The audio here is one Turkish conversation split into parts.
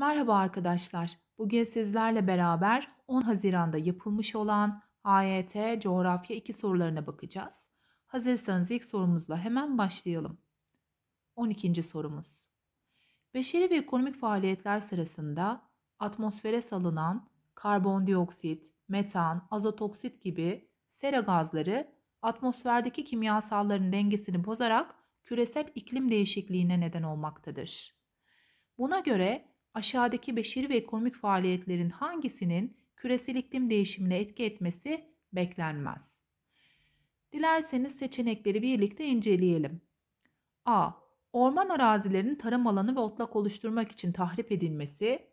Merhaba arkadaşlar. Bugün sizlerle beraber 10 Haziran'da yapılmış olan AYT Coğrafya 2 sorularına bakacağız. Hazırsanız ilk sorumuzla hemen başlayalım. 12. sorumuz. Beşeri ve ekonomik faaliyetler sırasında atmosfere salınan karbondioksit, metan, azotoksit gibi sera gazları atmosferdeki kimyasalların dengesini bozarak küresel iklim değişikliğine neden olmaktadır. Buna göre aşağıdaki beşeri ve ekonomik faaliyetlerin hangisinin küresel iklim değişimine etki etmesi beklenmez? Dilerseniz seçenekleri birlikte inceleyelim. A. Orman arazilerinin tarım alanı ve otlak oluşturmak için tahrip edilmesi,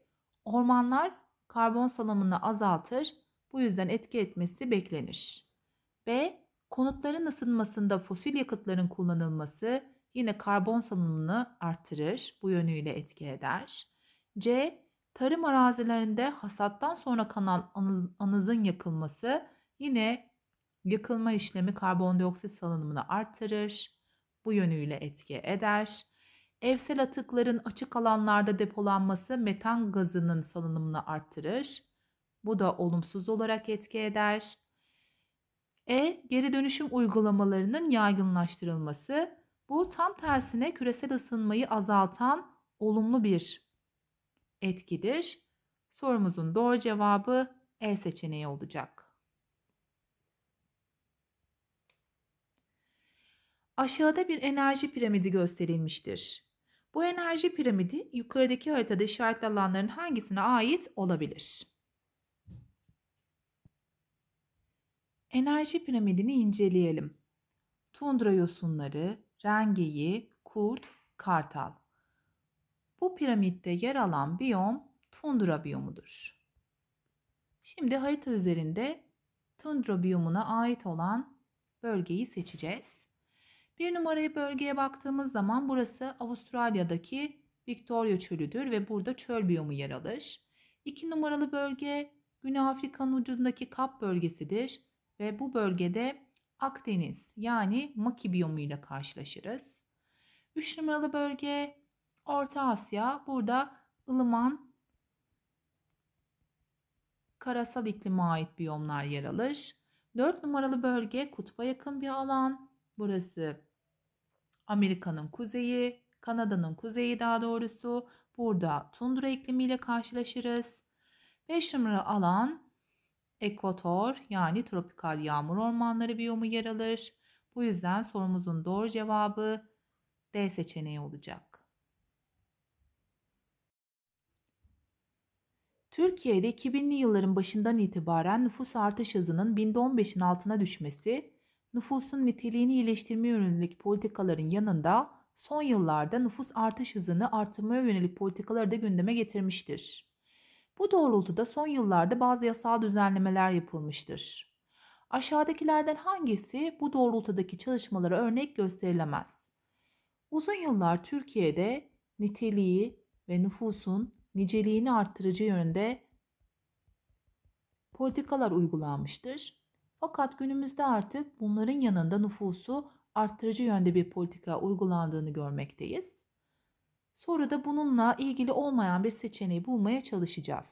ormanlar karbon salımını azaltır, bu yüzden etki etmesi beklenir. B. Konutların ısınmasında fosil yakıtların kullanılması yine karbon salımını artırır, bu yönüyle etki eder. C. Tarım arazilerinde hasattan sonra kalan anızın yakılması yine yakılma işlemi karbondioksit salınımını artırır. Bu yönüyle etki eder. Evsel atıkların açık alanlarda depolanması metan gazının salınımını artırır. Bu da olumsuz olarak etki eder. E. Geri dönüşüm uygulamalarının yaygınlaştırılması. Bu tam tersine küresel ısınmayı azaltan olumlu bir etkidir. Sorumuzun doğru cevabı E seçeneği olacak. Aşağıda bir enerji piramidi gösterilmiştir. Bu enerji piramidi yukarıdaki haritada işaretli alanların hangisine ait olabilir? Enerji piramidini inceleyelim. Tundra yosunları, rengeyi, kurt, kartal piramitte yer alan biyom tundra biyomudur. Şimdi harita üzerinde tundra biyomuna ait olan bölgeyi seçeceğiz. Bir numarayı bölgeye baktığımız zaman burası Avustralya'daki Victoria çölüdür ve burada çöl biyomu yer alır. İki numaralı bölge Güney Afrika'nın ucundaki Kap bölgesidir ve bu bölgede Akdeniz yani Maki biyomu ile karşılaşırız. Üç numaralı bölge Orta Asya burada ılıman karasal iklime ait biyomlar yer alır. 4 numaralı bölge kutba yakın bir alan. Burası Amerika'nın kuzeyi, Kanada'nın kuzeyi daha doğrusu. Burada tundra iklimiyle karşılaşırız. 5 numaralı alan ekvator yani tropikal yağmur ormanları biyomu yer alır. Bu yüzden sorumuzun doğru cevabı D seçeneği olacak. Türkiye'de 2000'li yılların başından itibaren nüfus artış hızının %15'in altına düşmesi, nüfusun niteliğini iyileştirme yönelik politikaların yanında son yıllarda nüfus artış hızını artırmaya yönelik politikaları da gündeme getirmiştir. Bu doğrultuda son yıllarda bazı yasal düzenlemeler yapılmıştır. Aşağıdakilerden hangisi bu doğrultudaki çalışmalara örnek gösterilemez? Uzun yıllar Türkiye'de niteliği ve nüfusun niceliğini arttırıcı yönde politikalar uygulanmıştır. Fakat günümüzde artık bunların yanında nüfusu arttırıcı yönde bir politika uygulandığını görmekteyiz. Sonra da bununla ilgili olmayan bir seçeneği bulmaya çalışacağız.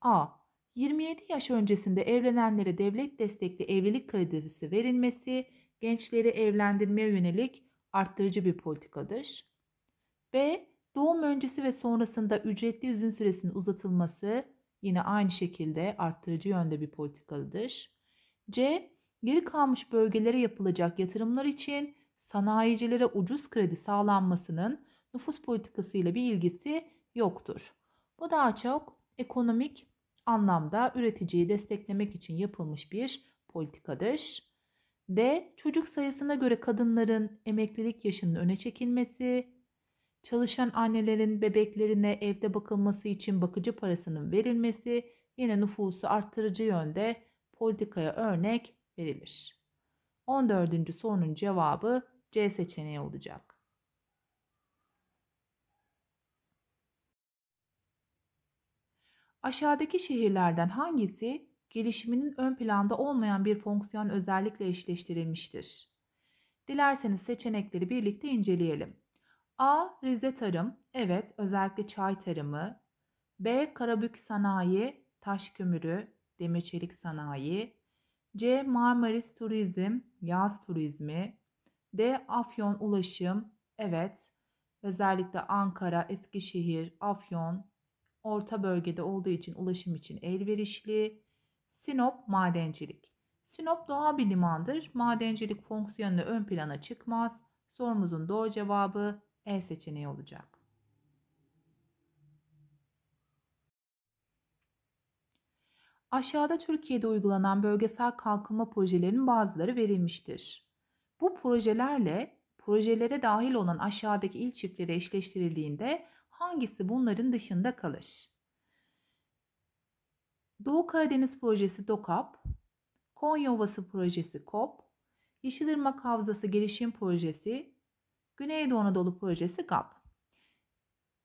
A. 27 yaş öncesinde evlenenlere devlet destekli evlilik kredisi verilmesi, gençleri evlendirmeye yönelik arttırıcı bir politikadır. B. Doğum öncesi ve sonrasında ücretli izin süresinin uzatılması yine aynı şekilde arttırıcı yönde bir politikalıdır. C. Geri kalmış bölgelere yapılacak yatırımlar için sanayicilere ucuz kredi sağlanmasının nüfus politikasıyla bir ilgisi yoktur. Bu daha çok ekonomik anlamda üreticiyi desteklemek için yapılmış bir politikadır. D. Çocuk sayısına göre kadınların emeklilik yaşının öne çekilmesi çalışan annelerin bebeklerine evde bakılması için bakıcı parasının verilmesi yine nüfusu arttırıcı yönde politikaya örnek verilir. 14. sorunun cevabı C seçeneği olacak. Aşağıdaki şehirlerden hangisi gelişiminin ön planda olmayan bir fonksiyon özellikle eşleştirilmiştir? Dilerseniz seçenekleri birlikte inceleyelim. A. Rize Tarım. Evet, özellikle çay tarımı. B. Karabük Sanayi, taş kömürü, demir çelik sanayi. C. Marmaris Turizm, yaz turizmi. D. Afyon Ulaşım. Evet, özellikle Ankara, Eskişehir, Afyon orta bölgede olduğu için ulaşım için elverişli. Sinop madencilik. Sinop doğa bir limandır. Madencilik fonksiyonu ön plana çıkmaz. Sorumuzun doğru cevabı e seçeneği olacak. Aşağıda Türkiye'de uygulanan bölgesel kalkınma projelerinin bazıları verilmiştir. Bu projelerle projelere dahil olan aşağıdaki il çiftleri eşleştirildiğinde hangisi bunların dışında kalır? Doğu Karadeniz Projesi DOKAP, Konya Ovası Projesi KOP, Yeşilırmak Havzası Gelişim Projesi Güneydoğu Anadolu Projesi GAP.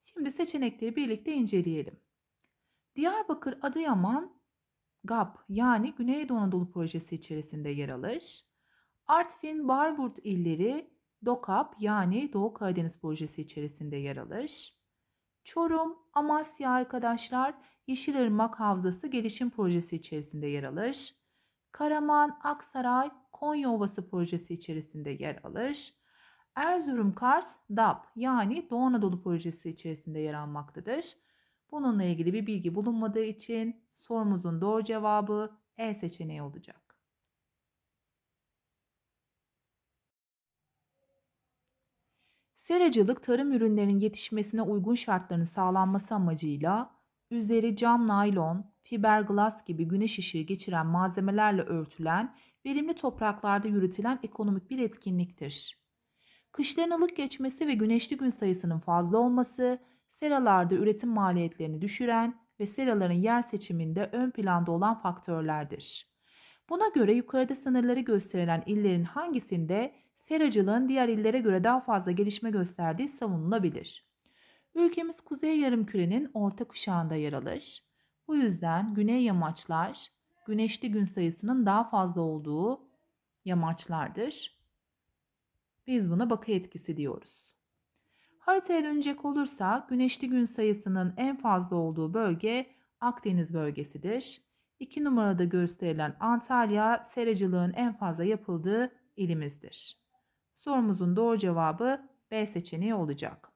Şimdi seçenekleri birlikte inceleyelim. Diyarbakır Adıyaman GAP yani Güneydoğu Anadolu Projesi içerisinde yer alır. Artvin Barburt illeri DOKAP yani Doğu Karadeniz Projesi içerisinde yer alır. Çorum, Amasya arkadaşlar Yeşilırmak Havzası Gelişim Projesi içerisinde yer alır. Karaman, Aksaray, Konya Ovası Projesi içerisinde yer alır. Erzurum Kars DAP yani Doğu Anadolu projesi içerisinde yer almaktadır. Bununla ilgili bir bilgi bulunmadığı için sorumuzun doğru cevabı E seçeneği olacak. Seracılık tarım ürünlerinin yetişmesine uygun şartların sağlanması amacıyla üzeri cam naylon, fiberglas gibi güneş ışığı geçiren malzemelerle örtülen, verimli topraklarda yürütülen ekonomik bir etkinliktir. Kışların ılık geçmesi ve güneşli gün sayısının fazla olması, seralarda üretim maliyetlerini düşüren ve seraların yer seçiminde ön planda olan faktörlerdir. Buna göre yukarıda sınırları gösterilen illerin hangisinde seracılığın diğer illere göre daha fazla gelişme gösterdiği savunulabilir. Ülkemiz kuzey yarımkürenin orta kuşağında yer alır. Bu yüzden güney yamaçlar güneşli gün sayısının daha fazla olduğu yamaçlardır. Biz buna bakı etkisi diyoruz. Haritaya dönecek olursak güneşli gün sayısının en fazla olduğu bölge Akdeniz bölgesidir. 2 numarada gösterilen Antalya seracılığın en fazla yapıldığı ilimizdir. Sorumuzun doğru cevabı B seçeneği olacak.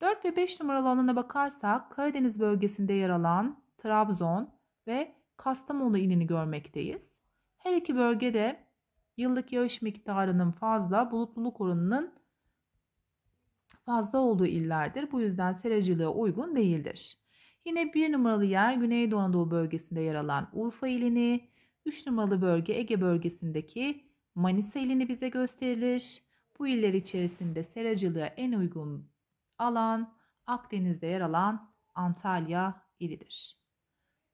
4 ve 5 numaralı alana bakarsak Karadeniz bölgesinde yer alan Trabzon ve Kastamonu ilini görmekteyiz. Her iki bölgede Yıllık yağış miktarının fazla, bulutluluk oranının fazla olduğu illerdir. Bu yüzden seracılığa uygun değildir. Yine bir numaralı yer Güneydoğu Anadolu bölgesinde yer alan Urfa ilini, 3 numaralı bölge Ege bölgesindeki Manisa ilini bize gösterilir. Bu iller içerisinde seracılığa en uygun alan Akdeniz'de yer alan Antalya ilidir.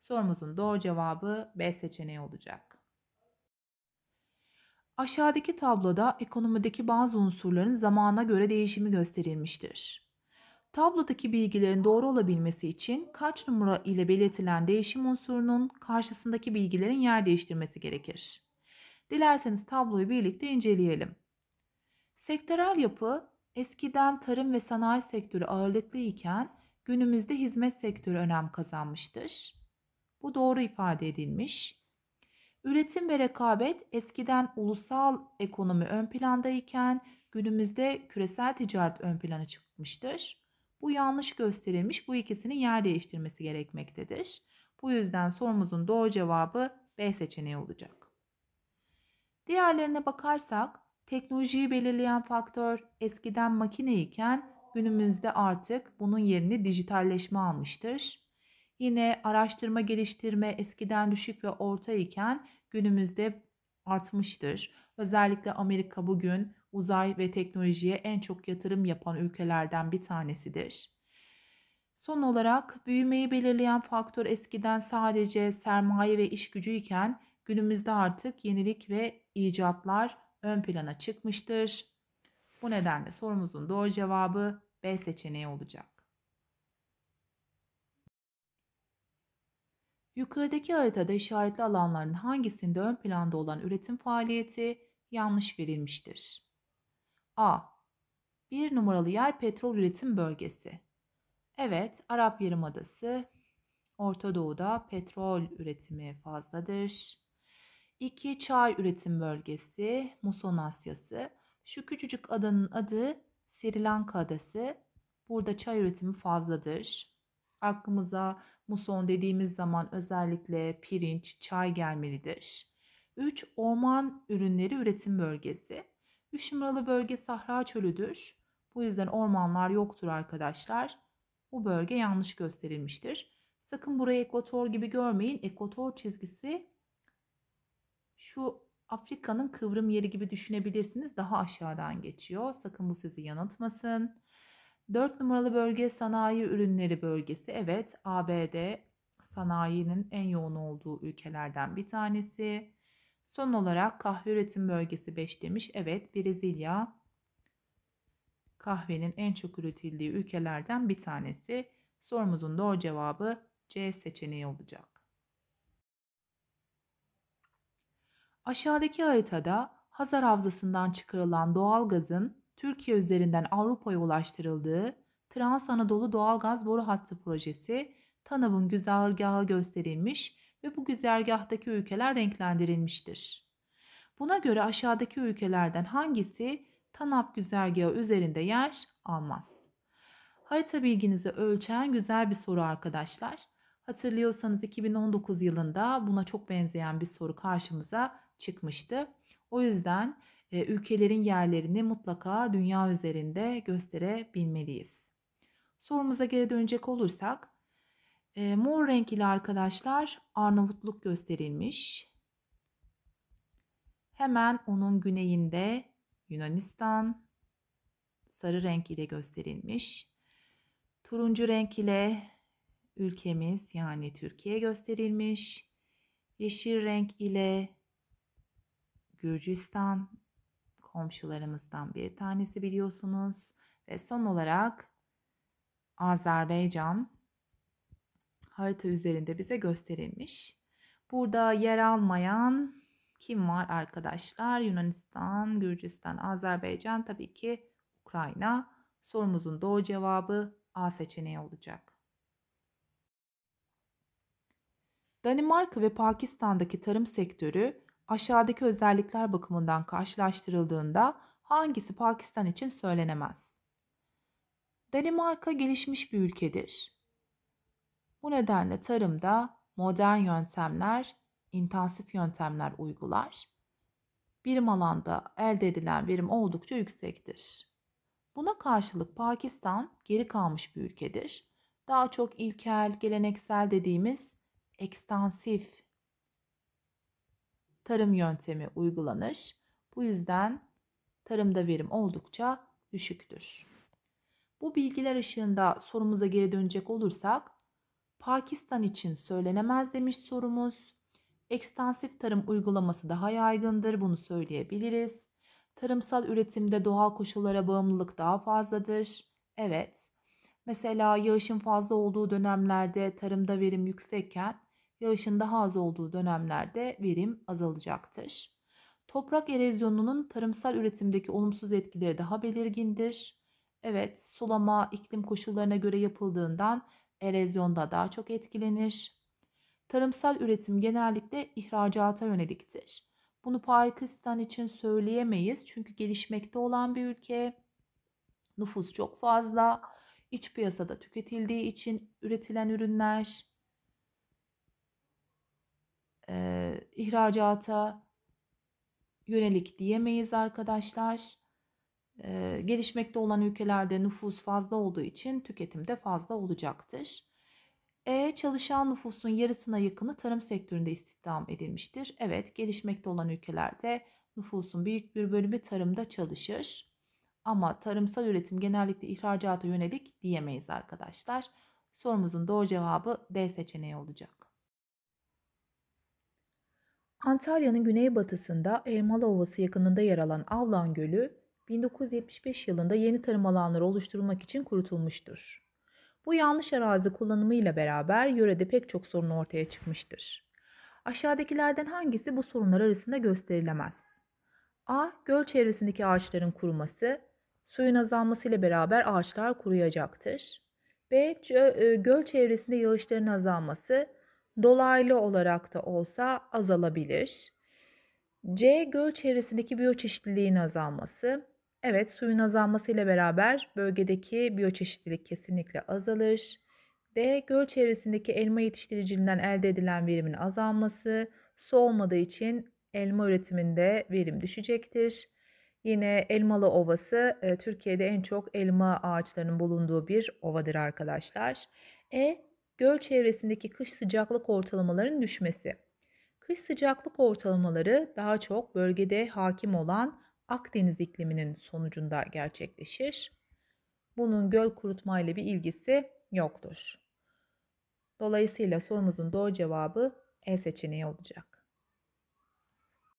Sorumuzun doğru cevabı B seçeneği olacak. Aşağıdaki tabloda ekonomideki bazı unsurların zamana göre değişimi gösterilmiştir. Tablodaki bilgilerin doğru olabilmesi için kaç numara ile belirtilen değişim unsurunun karşısındaki bilgilerin yer değiştirmesi gerekir. Dilerseniz tabloyu birlikte inceleyelim. Sektörel yapı eskiden tarım ve sanayi sektörü ağırlıklı iken günümüzde hizmet sektörü önem kazanmıştır. Bu doğru ifade edilmiş. Üretim ve rekabet eskiden ulusal ekonomi ön plandayken günümüzde küresel ticaret ön plana çıkmıştır. Bu yanlış gösterilmiş bu ikisinin yer değiştirmesi gerekmektedir. Bu yüzden sorumuzun doğru cevabı B seçeneği olacak. Diğerlerine bakarsak teknolojiyi belirleyen faktör eskiden makine iken günümüzde artık bunun yerini dijitalleşme almıştır. Yine araştırma geliştirme eskiden düşük ve orta iken günümüzde artmıştır. Özellikle Amerika bugün uzay ve teknolojiye en çok yatırım yapan ülkelerden bir tanesidir. Son olarak büyümeyi belirleyen faktör eskiden sadece sermaye ve iş gücü iken günümüzde artık yenilik ve icatlar ön plana çıkmıştır. Bu nedenle sorumuzun doğru cevabı B seçeneği olacak. Yukarıdaki haritada işaretli alanların hangisinde ön planda olan üretim faaliyeti yanlış verilmiştir? A. 1 numaralı yer petrol üretim bölgesi. Evet, Arap Yarımadası, Orta Doğu'da petrol üretimi fazladır. 2. Çay üretim bölgesi, Muson Asyası. Şu küçücük adanın adı Sri Lanka Adası. Burada çay üretimi fazladır. Aklımıza muson dediğimiz zaman özellikle pirinç, çay gelmelidir. 3. Orman ürünleri üretim bölgesi. 3 numaralı bölge Sahra Çölü'dür. Bu yüzden ormanlar yoktur arkadaşlar. Bu bölge yanlış gösterilmiştir. Sakın burayı ekvator gibi görmeyin. Ekvator çizgisi şu Afrika'nın kıvrım yeri gibi düşünebilirsiniz. Daha aşağıdan geçiyor. Sakın bu sizi yanıltmasın. 4 numaralı bölge sanayi ürünleri bölgesi. Evet ABD sanayinin en yoğun olduğu ülkelerden bir tanesi. Son olarak kahve üretim bölgesi 5 demiş. Evet Brezilya kahvenin en çok üretildiği ülkelerden bir tanesi. Sorumuzun doğru cevabı C seçeneği olacak. Aşağıdaki haritada Hazar Havzası'ndan çıkarılan doğal gazın Türkiye üzerinden Avrupa'ya ulaştırıldığı Trans Anadolu Doğalgaz Boru Hattı projesi TANAV'ın güzergahı gösterilmiş ve bu güzergahtaki ülkeler renklendirilmiştir. Buna göre aşağıdaki ülkelerden hangisi TANAP güzergahı üzerinde yer almaz? Harita bilginizi ölçen güzel bir soru arkadaşlar. Hatırlıyorsanız 2019 yılında buna çok benzeyen bir soru karşımıza çıkmıştı. O yüzden ülkelerin yerlerini mutlaka dünya üzerinde gösterebilmeliyiz. Sorumuza geri dönecek olursak mor renk ile arkadaşlar Arnavutluk gösterilmiş. Hemen onun güneyinde Yunanistan sarı renk ile gösterilmiş. Turuncu renk ile ülkemiz yani Türkiye gösterilmiş. Yeşil renk ile Gürcistan komşularımızdan bir tanesi biliyorsunuz. Ve son olarak Azerbaycan harita üzerinde bize gösterilmiş. Burada yer almayan kim var arkadaşlar? Yunanistan, Gürcistan, Azerbaycan tabii ki Ukrayna. Sorumuzun doğru cevabı A seçeneği olacak. Danimarka ve Pakistan'daki tarım sektörü aşağıdaki özellikler bakımından karşılaştırıldığında hangisi Pakistan için söylenemez? Danimarka gelişmiş bir ülkedir. Bu nedenle tarımda modern yöntemler, intensif yöntemler uygular. Birim alanda elde edilen verim oldukça yüksektir. Buna karşılık Pakistan geri kalmış bir ülkedir. Daha çok ilkel, geleneksel dediğimiz ekstansif tarım yöntemi uygulanır. Bu yüzden tarımda verim oldukça düşüktür. Bu bilgiler ışığında sorumuza geri dönecek olursak Pakistan için söylenemez demiş sorumuz. Ekstansif tarım uygulaması daha yaygındır bunu söyleyebiliriz. Tarımsal üretimde doğal koşullara bağımlılık daha fazladır. Evet. Mesela yağışın fazla olduğu dönemlerde tarımda verim yüksekken yağışın daha az olduğu dönemlerde verim azalacaktır. Toprak erozyonunun tarımsal üretimdeki olumsuz etkileri daha belirgindir. Evet, sulama iklim koşullarına göre yapıldığından erozyonda daha çok etkilenir. Tarımsal üretim genellikle ihracata yöneliktir. Bunu Pakistan için söyleyemeyiz çünkü gelişmekte olan bir ülke. Nüfus çok fazla. İç piyasada tüketildiği için üretilen ürünler e, ihracata yönelik diyemeyiz arkadaşlar. E, gelişmekte olan ülkelerde nüfus fazla olduğu için tüketim de fazla olacaktır. E, çalışan nüfusun yarısına yakını tarım sektöründe istihdam edilmiştir. Evet, gelişmekte olan ülkelerde nüfusun büyük bir bölümü tarımda çalışır. Ama tarımsal üretim genellikle ihracata yönelik diyemeyiz arkadaşlar. Sorumuzun doğru cevabı D seçeneği olacak. Antalya'nın güneybatısında Elmalı Ovası yakınında yer alan Avlan Gölü 1975 yılında yeni tarım alanları oluşturmak için kurutulmuştur. Bu yanlış arazi kullanımıyla beraber yörede pek çok sorun ortaya çıkmıştır. Aşağıdakilerden hangisi bu sorunlar arasında gösterilemez? A. Göl çevresindeki ağaçların kuruması, suyun azalmasıyla beraber ağaçlar kuruyacaktır. B. E, göl çevresinde yağışların azalması, dolaylı olarak da olsa azalabilir. C. Göl çevresindeki biyoçeşitliliğin azalması. Evet suyun azalmasıyla beraber bölgedeki biyoçeşitlilik kesinlikle azalır. D. Göl çevresindeki elma yetiştiriciliğinden elde edilen verimin azalması. Su olmadığı için elma üretiminde verim düşecektir. Yine Elmalı Ovası e, Türkiye'de en çok elma ağaçlarının bulunduğu bir ovadır arkadaşlar. E göl çevresindeki kış sıcaklık ortalamalarının düşmesi. Kış sıcaklık ortalamaları daha çok bölgede hakim olan Akdeniz ikliminin sonucunda gerçekleşir. Bunun göl kurutma ile bir ilgisi yoktur. Dolayısıyla sorumuzun doğru cevabı E seçeneği olacak.